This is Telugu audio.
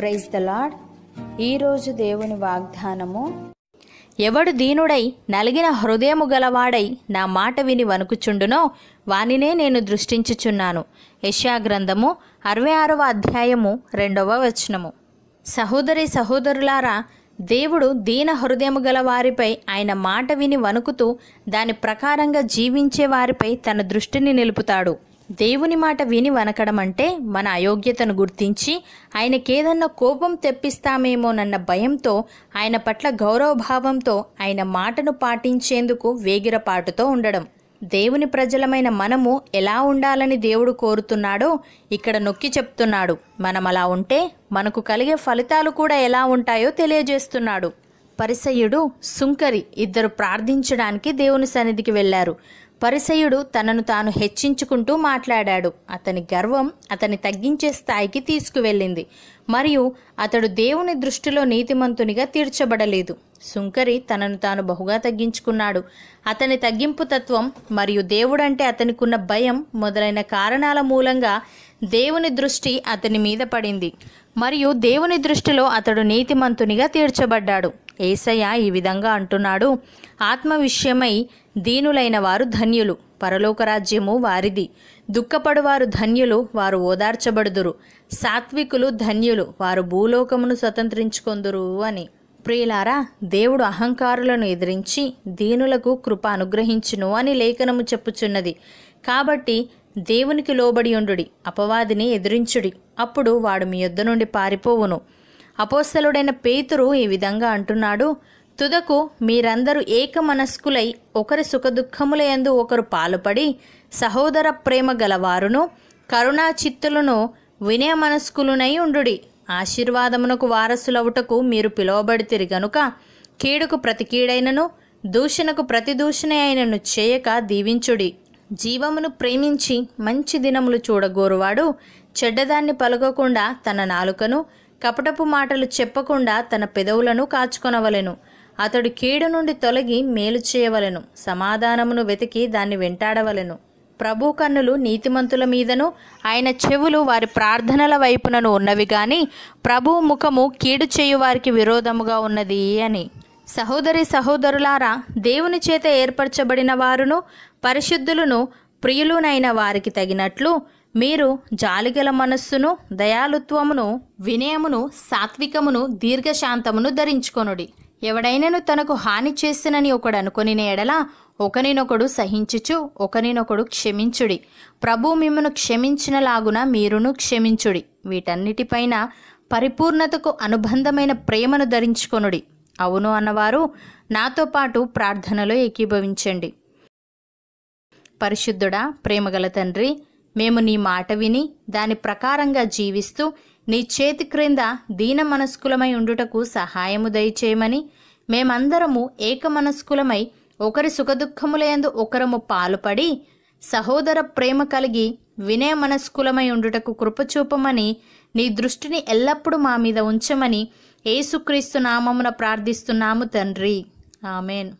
ప్రైజ్ ద లాడ్ ఈరోజు దేవుని వాగ్దానము ఎవడు దీనుడై నలిగిన హృదయము గలవాడై నా మాట విని వణుకుచుండునో వానినే నేను దృష్టించుచున్నాను యశాగ్రంథము అరవై ఆరవ అధ్యాయము రెండవ వచనము సహోదరి సహోదరులారా దేవుడు దీన హృదయము గల వారిపై ఆయన మాట విని వణుకుతూ దాని ప్రకారంగా జీవించే వారిపై తన దృష్టిని నిలుపుతాడు దేవుని మాట విని వనకడం అంటే మన అయోగ్యతను గుర్తించి ఆయనకేదన్నా కోపం తెప్పిస్తామేమోనన్న భయంతో ఆయన పట్ల గౌరవభావంతో ఆయన మాటను పాటించేందుకు వేగిరపాటుతో ఉండడం దేవుని ప్రజలమైన మనము ఎలా ఉండాలని దేవుడు కోరుతున్నాడో ఇక్కడ నొక్కి చెప్తున్నాడు మనం అలా ఉంటే మనకు కలిగే ఫలితాలు కూడా ఎలా ఉంటాయో తెలియజేస్తున్నాడు పరిసయుడు సుంకరి ఇద్దరు ప్రార్థించడానికి దేవుని సన్నిధికి వెళ్లారు పరిసయుడు తనను తాను హెచ్చించుకుంటూ మాట్లాడాడు అతని గర్వం అతని తగ్గించే స్థాయికి తీసుకువెళ్ళింది మరియు అతడు దేవుని దృష్టిలో నీతిమంతునిగా తీర్చబడలేదు సుంకరి తనను తాను బహుగా తగ్గించుకున్నాడు అతని తగ్గింపు తత్వం మరియు దేవుడంటే అతనికున్న భయం మొదలైన కారణాల మూలంగా దేవుని దృష్టి అతని మీద పడింది మరియు దేవుని దృష్టిలో అతడు నీతిమంతునిగా తీర్చబడ్డాడు ఏసయ్య ఈ విధంగా అంటున్నాడు ఆత్మ విషయమై దీనులైన వారు ధన్యులు పరలోకరాజ్యము వారిది దుఃఖపడువారు ధన్యులు వారు ఓదార్చబడుదురు సాత్వికులు ధన్యులు వారు భూలోకమును స్వతంత్రించుకొందురు అని ప్రియులారా దేవుడు అహంకారులను ఎదిరించి దీనులకు కృప అనుగ్రహించును అని లేఖనము చెప్పుచున్నది కాబట్టి దేవునికి లోబడి ఉండుడి అపవాదిని ఎదిరించుడి అప్పుడు వాడు మీ యొద్ద నుండి పారిపోవును అపోస్తలుడైన పేతురు ఈ విధంగా అంటున్నాడు తుదకు మీరందరూ ఏకమనస్కులై ఒకరి సుఖదుఖములయందు ఒకరు పాలుపడి సహోదర ప్రేమ గలవారును కరుణా చిత్తులను వినయ మనస్కులునై ఉండుడి ఆశీర్వాదమునకు వారసులవుటకు మీరు పిలువబడితిరి గనుక కీడుకు ప్రతి కీడైనను దూషణకు ప్రతి దూషణ అయినను చేయక దీవించుడి జీవమును ప్రేమించి మంచి దినములు చూడగోరువాడు చెడ్డదాన్ని పలుకకుండా తన నాలుకను కపటపు మాటలు చెప్పకుండా తన పెదవులను కాచుకొనవలెను అతడు కీడు నుండి తొలగి మేలు చేయవలెను సమాధానమును వెతికి దాన్ని వెంటాడవలెను ప్రభు కన్నులు నీతిమంతుల మీదను ఆయన చెవులు వారి ప్రార్థనల వైపునను ఉన్నవి కానీ ప్రభు ముఖము కీడు చేయువారికి విరోధముగా ఉన్నది అని సహోదరి సహోదరులారా దేవుని చేత ఏర్పరచబడిన వారును పరిశుద్ధులను ప్రియులునైన వారికి తగినట్లు మీరు జాలిగల మనస్సును దయాలుత్వమును వినయమును సాత్వికమును దీర్ఘశాంతమును ధరించుకొనుడి ఎవడైనను తనకు హాని చేసినని ఒకడు అనుకొనిన ఎడల ఒకనినొకడు సహించుచు ఒకనినొకడు క్షమించుడి ప్రభు మిమ్మను క్షమించినలాగున మీరును క్షమించుడి వీటన్నిటిపైన పరిపూర్ణతకు అనుబంధమైన ప్రేమను ధరించుకొనుడి అవును అన్నవారు నాతో పాటు ప్రార్థనలో ఏకీభవించండి పరిశుద్ధుడా ప్రేమగల తండ్రి మేము నీ మాట విని దాని ప్రకారంగా జీవిస్తూ నీ చేతి క్రింద దీన మనస్కులమై ఉండుటకు సహాయము దయచేయమని మేమందరము ఏకమనస్కులమై ఒకరి సుఖదుఖములందు ఒకరము పాలుపడి సహోదర ప్రేమ కలిగి వినయ మనస్కులమై ఉండుటకు కృపచూపమని నీ దృష్టిని ఎల్లప్పుడూ మా మీద ఉంచమని ఏసుక్రీస్తు నామమున ప్రార్థిస్తున్నాము తండ్రి ఆమెన్